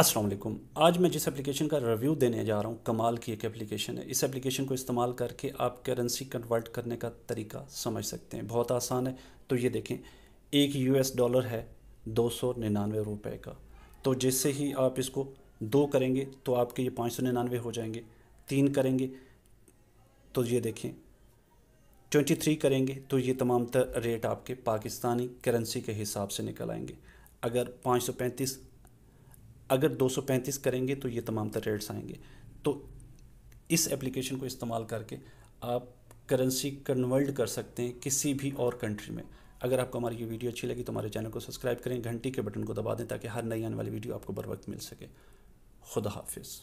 असलम आज मैं जिस एप्लीकेशन का रिव्यू देने जा रहा हूँ कमाल की एक एप्लीकेशन है इस एप्लीकेशन को इस्तेमाल करके आप करेंसी कन्वर्ट करने का तरीका समझ सकते हैं बहुत आसान है तो ये देखें एक यूएस डॉलर है दो सौ निन्यानवे रुपये का तो जैसे ही आप इसको दो करेंगे तो आपके ये पाँच सौ निन्यानवे हो जाएंगे तीन करेंगे तो ये देखें ट्वेंटी थ्री करेंगे तो ये तमाम तर रेट आपके पाकिस्तानी करेंसी के हिसाब से निकल आएंगे अगर पाँच सौ पैंतीस अगर 235 करेंगे तो ये तमाम तर रेट्स आएंगे तो इस एप्लीकेशन को इस्तेमाल करके आप करेंसी कन्वर्ट कर सकते हैं किसी भी और कंट्री में अगर आपको हमारी ये वीडियो अच्छी लगी तो हमारे चैनल को सब्सक्राइब करें घंटी के बटन को दबा दें ताकि हर नई आने वाली वीडियो आपको बर वक्त मिल सके खुदा हाफिज़